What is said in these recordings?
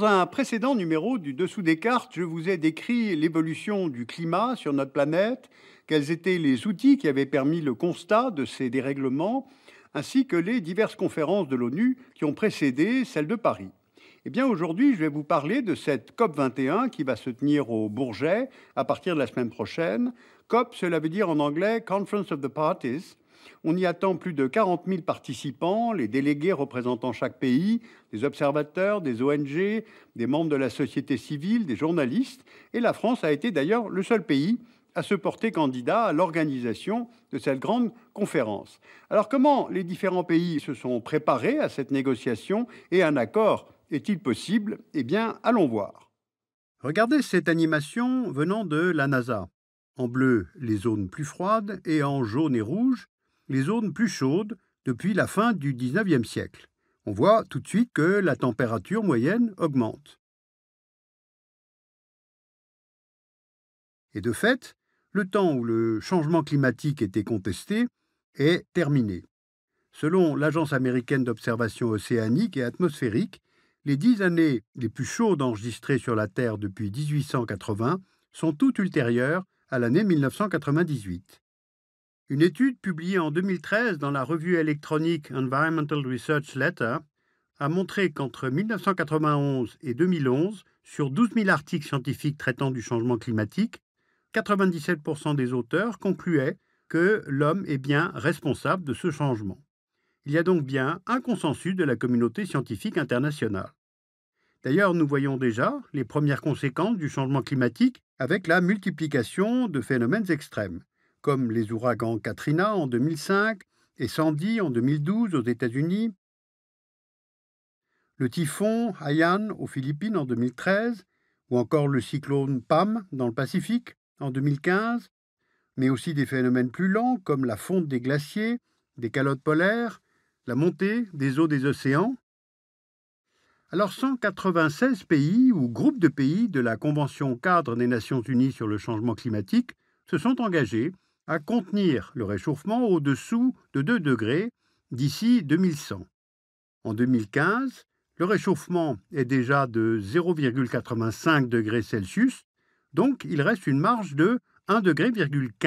Dans un précédent numéro du Dessous des cartes, je vous ai décrit l'évolution du climat sur notre planète, quels étaient les outils qui avaient permis le constat de ces dérèglements, ainsi que les diverses conférences de l'ONU qui ont précédé celle de Paris. Eh bien, aujourd'hui, je vais vous parler de cette COP 21 qui va se tenir au Bourget à partir de la semaine prochaine. COP, cela veut dire en anglais Conference of the Parties. On y attend plus de 40 000 participants, les délégués représentant chaque pays, des observateurs, des ONG, des membres de la société civile, des journalistes. Et la France a été d'ailleurs le seul pays à se porter candidat à l'organisation de cette grande conférence. Alors comment les différents pays se sont préparés à cette négociation et un accord est-il possible Eh bien, allons voir. Regardez cette animation venant de la NASA. En bleu, les zones plus froides et en jaune et rouge, les zones plus chaudes depuis la fin du XIXe siècle. On voit tout de suite que la température moyenne augmente. Et de fait, le temps où le changement climatique était contesté est terminé. Selon l'Agence américaine d'observation océanique et atmosphérique, les dix années les plus chaudes enregistrées sur la Terre depuis 1880 sont toutes ultérieures à l'année 1998. Une étude publiée en 2013 dans la revue électronique Environmental Research Letter a montré qu'entre 1991 et 2011, sur 12 000 articles scientifiques traitant du changement climatique, 97% des auteurs concluaient que l'homme est bien responsable de ce changement. Il y a donc bien un consensus de la communauté scientifique internationale. D'ailleurs, nous voyons déjà les premières conséquences du changement climatique avec la multiplication de phénomènes extrêmes comme les ouragans Katrina en 2005 et Sandy en 2012 aux États-Unis, le typhon Haiyan aux Philippines en 2013, ou encore le cyclone Pam dans le Pacifique en 2015, mais aussi des phénomènes plus lents comme la fonte des glaciers, des calottes polaires, la montée des eaux des océans. Alors 196 pays ou groupes de pays de la Convention cadre des Nations Unies sur le changement climatique se sont engagés à contenir le réchauffement au-dessous de 2 degrés d'ici 2100. En 2015, le réchauffement est déjà de 0,85 degrés Celsius, donc il reste une marge de 1,15 degré.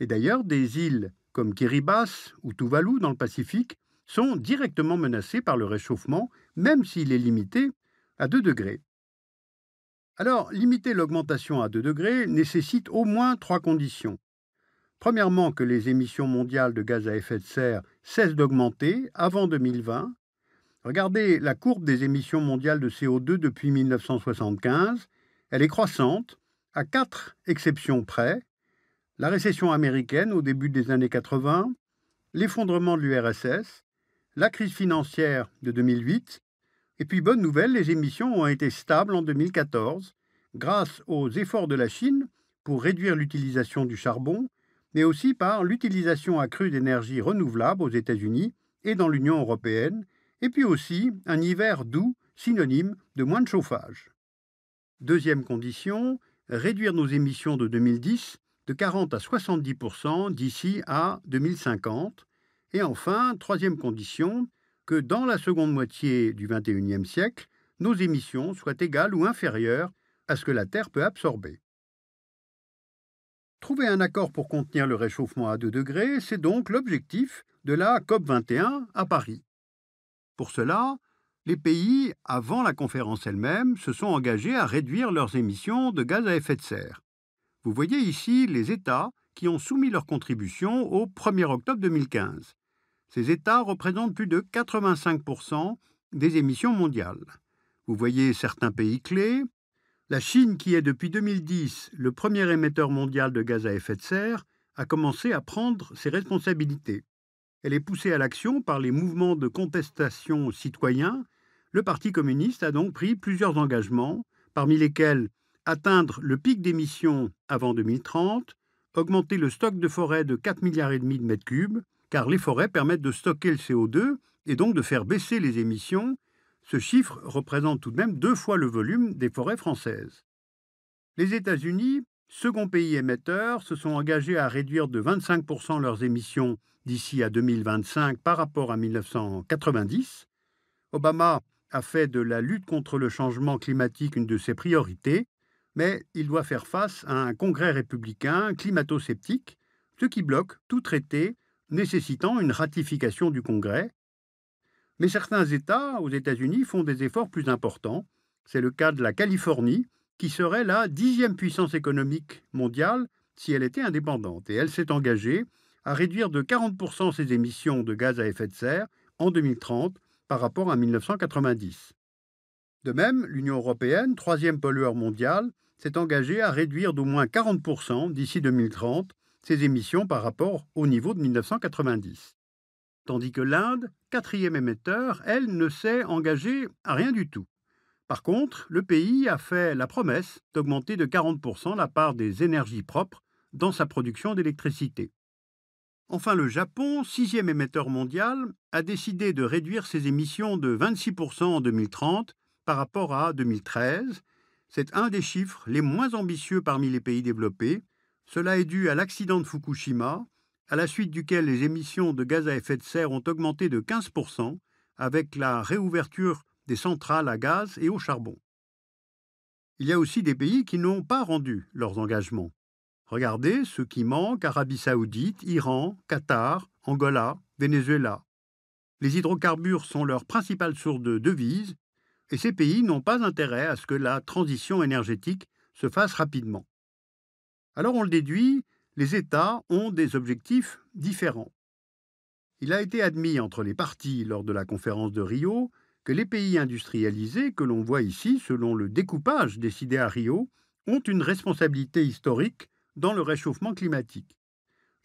Et d'ailleurs, des îles comme Kiribati ou Tuvalu dans le Pacifique sont directement menacées par le réchauffement, même s'il est limité à 2 degrés. Alors, limiter l'augmentation à 2 degrés nécessite au moins trois conditions. Premièrement, que les émissions mondiales de gaz à effet de serre cessent d'augmenter avant 2020. Regardez la courbe des émissions mondiales de CO2 depuis 1975. Elle est croissante, à quatre exceptions près. La récession américaine au début des années 80, l'effondrement de l'URSS, la crise financière de 2008, et puis bonne nouvelle, les émissions ont été stables en 2014 grâce aux efforts de la Chine pour réduire l'utilisation du charbon mais aussi par l'utilisation accrue d'énergies renouvelables aux États-Unis et dans l'Union européenne, et puis aussi un hiver doux, synonyme de moins de chauffage. Deuxième condition, réduire nos émissions de 2010 de 40 à 70 d'ici à 2050. Et enfin, troisième condition, que dans la seconde moitié du XXIe siècle, nos émissions soient égales ou inférieures à ce que la Terre peut absorber. Trouver un accord pour contenir le réchauffement à 2 degrés, c'est donc l'objectif de la COP21 à Paris. Pour cela, les pays, avant la conférence elle-même, se sont engagés à réduire leurs émissions de gaz à effet de serre. Vous voyez ici les États qui ont soumis leur contribution au 1er octobre 2015. Ces États représentent plus de 85% des émissions mondiales. Vous voyez certains pays clés, la Chine, qui est depuis 2010 le premier émetteur mondial de gaz à effet de serre, a commencé à prendre ses responsabilités. Elle est poussée à l'action par les mouvements de contestation citoyens. Le Parti communiste a donc pris plusieurs engagements, parmi lesquels atteindre le pic d'émissions avant 2030, augmenter le stock de forêts de 4,5 milliards et demi de mètres cubes, car les forêts permettent de stocker le CO2 et donc de faire baisser les émissions ce chiffre représente tout de même deux fois le volume des forêts françaises. Les États-Unis, second pays émetteur, se sont engagés à réduire de 25% leurs émissions d'ici à 2025 par rapport à 1990. Obama a fait de la lutte contre le changement climatique une de ses priorités, mais il doit faire face à un Congrès républicain climato-sceptique, ce qui bloque tout traité nécessitant une ratification du Congrès, mais certains États aux États-Unis font des efforts plus importants. C'est le cas de la Californie, qui serait la dixième puissance économique mondiale si elle était indépendante. Et elle s'est engagée à réduire de 40% ses émissions de gaz à effet de serre en 2030 par rapport à 1990. De même, l'Union européenne, troisième pollueur mondial, s'est engagée à réduire d'au moins 40% d'ici 2030 ses émissions par rapport au niveau de 1990 tandis que l'Inde, quatrième émetteur, elle ne s'est engagée à rien du tout. Par contre, le pays a fait la promesse d'augmenter de 40% la part des énergies propres dans sa production d'électricité. Enfin, le Japon, sixième émetteur mondial, a décidé de réduire ses émissions de 26% en 2030 par rapport à 2013. C'est un des chiffres les moins ambitieux parmi les pays développés. Cela est dû à l'accident de Fukushima, à la suite duquel les émissions de gaz à effet de serre ont augmenté de 15% avec la réouverture des centrales à gaz et au charbon. Il y a aussi des pays qui n'ont pas rendu leurs engagements. Regardez ceux qui manquent Arabie saoudite, Iran, Qatar, Angola, Venezuela. Les hydrocarbures sont leur principale source de devises et ces pays n'ont pas intérêt à ce que la transition énergétique se fasse rapidement. Alors on le déduit, les États ont des objectifs différents. Il a été admis entre les parties lors de la conférence de Rio que les pays industrialisés que l'on voit ici selon le découpage décidé à Rio ont une responsabilité historique dans le réchauffement climatique.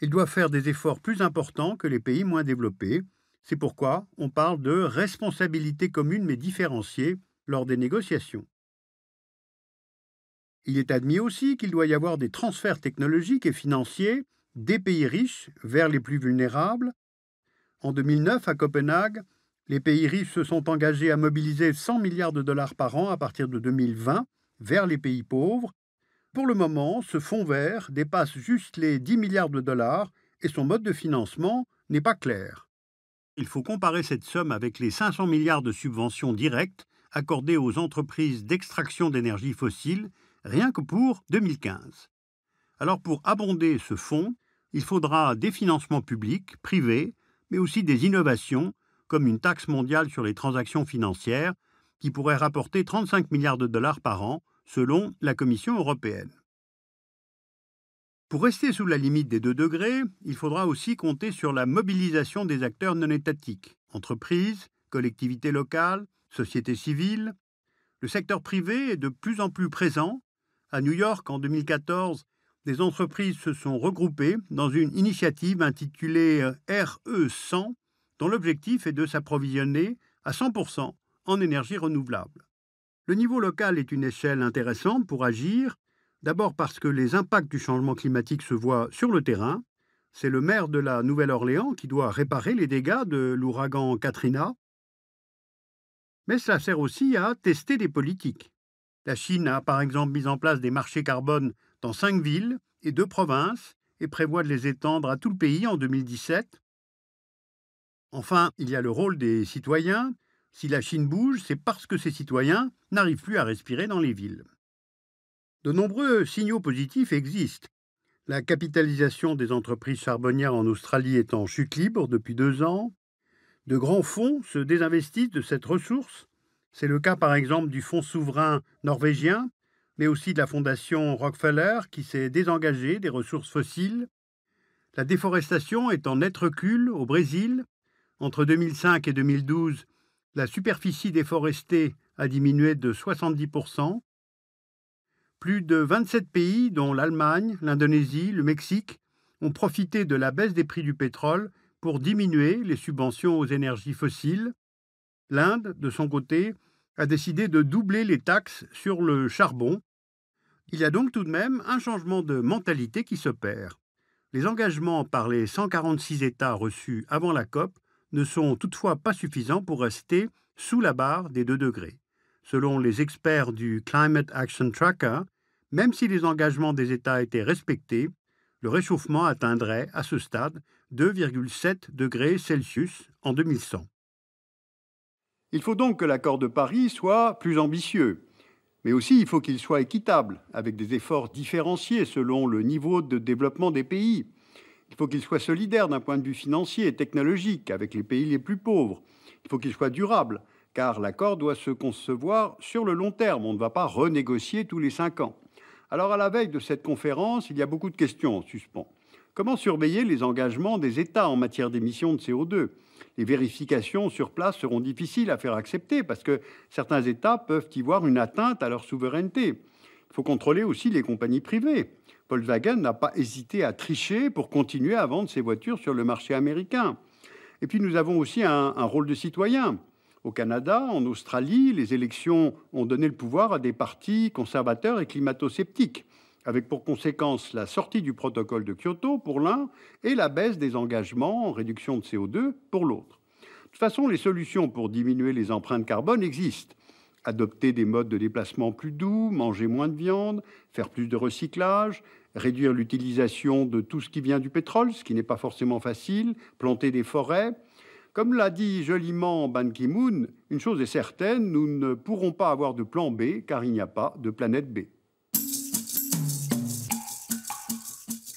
Ils doivent faire des efforts plus importants que les pays moins développés. C'est pourquoi on parle de responsabilité commune mais différenciée lors des négociations. Il est admis aussi qu'il doit y avoir des transferts technologiques et financiers des pays riches vers les plus vulnérables. En 2009, à Copenhague, les pays riches se sont engagés à mobiliser 100 milliards de dollars par an à partir de 2020 vers les pays pauvres. Pour le moment, ce fonds vert dépasse juste les 10 milliards de dollars et son mode de financement n'est pas clair. Il faut comparer cette somme avec les 500 milliards de subventions directes accordées aux entreprises d'extraction d'énergie fossile rien que pour 2015. Alors pour abonder ce fonds, il faudra des financements publics, privés, mais aussi des innovations, comme une taxe mondiale sur les transactions financières, qui pourrait rapporter 35 milliards de dollars par an, selon la Commission européenne. Pour rester sous la limite des 2 degrés, il faudra aussi compter sur la mobilisation des acteurs non étatiques, entreprises, collectivités locales, sociétés civiles. Le secteur privé est de plus en plus présent à New York, en 2014, des entreprises se sont regroupées dans une initiative intitulée euh, RE100, dont l'objectif est de s'approvisionner à 100% en énergie renouvelable. Le niveau local est une échelle intéressante pour agir, d'abord parce que les impacts du changement climatique se voient sur le terrain. C'est le maire de la Nouvelle-Orléans qui doit réparer les dégâts de l'ouragan Katrina. Mais ça sert aussi à tester des politiques. La Chine a par exemple mis en place des marchés carbone dans cinq villes et deux provinces et prévoit de les étendre à tout le pays en 2017. Enfin, il y a le rôle des citoyens. Si la Chine bouge, c'est parce que ses citoyens n'arrivent plus à respirer dans les villes. De nombreux signaux positifs existent. La capitalisation des entreprises charbonnières en Australie est en chute libre depuis deux ans. De grands fonds se désinvestissent de cette ressource c'est le cas par exemple du Fonds souverain norvégien, mais aussi de la Fondation Rockefeller qui s'est désengagée des ressources fossiles. La déforestation est en net recul au Brésil. Entre 2005 et 2012, la superficie déforestée a diminué de 70%. Plus de 27 pays, dont l'Allemagne, l'Indonésie, le Mexique, ont profité de la baisse des prix du pétrole pour diminuer les subventions aux énergies fossiles L'Inde, de son côté, a décidé de doubler les taxes sur le charbon. Il y a donc tout de même un changement de mentalité qui s'opère. Les engagements par les 146 États reçus avant la COP ne sont toutefois pas suffisants pour rester sous la barre des 2 degrés. Selon les experts du Climate Action Tracker, même si les engagements des États étaient respectés, le réchauffement atteindrait à ce stade 2,7 degrés Celsius en 2100. Il faut donc que l'accord de Paris soit plus ambitieux, mais aussi il faut qu'il soit équitable, avec des efforts différenciés selon le niveau de développement des pays. Il faut qu'il soit solidaire d'un point de vue financier et technologique avec les pays les plus pauvres. Il faut qu'il soit durable, car l'accord doit se concevoir sur le long terme. On ne va pas renégocier tous les cinq ans. Alors à la veille de cette conférence, il y a beaucoup de questions en suspens. Comment surveiller les engagements des États en matière d'émissions de CO2 Les vérifications sur place seront difficiles à faire accepter parce que certains États peuvent y voir une atteinte à leur souveraineté. Il faut contrôler aussi les compagnies privées. Volkswagen n'a pas hésité à tricher pour continuer à vendre ses voitures sur le marché américain. Et puis nous avons aussi un, rôle de citoyen. Au Canada, en Australie, les élections ont donné le pouvoir à des partis conservateurs et climato-sceptiques avec pour conséquence la sortie du protocole de Kyoto pour l'un et la baisse des engagements en réduction de CO2 pour l'autre. De toute façon, les solutions pour diminuer les empreintes carbone existent. Adopter des modes de déplacement plus doux, manger moins de viande, faire plus de recyclage, réduire l'utilisation de tout ce qui vient du pétrole, ce qui n'est pas forcément facile, planter des forêts. Comme l'a dit joliment Ban Ki-moon, une chose est certaine, nous ne pourrons pas avoir de plan B car il n'y a pas de planète B.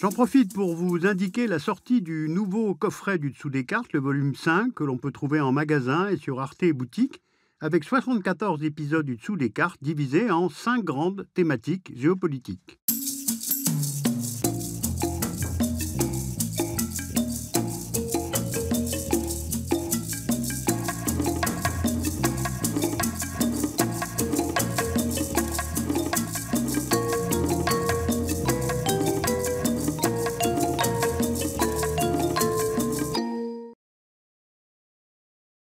J'en profite pour vous indiquer la sortie du nouveau coffret du Dessous des cartes, le volume 5, que l'on peut trouver en magasin et sur Arte et boutique, avec 74 épisodes du Dessous des cartes divisés en 5 grandes thématiques géopolitiques.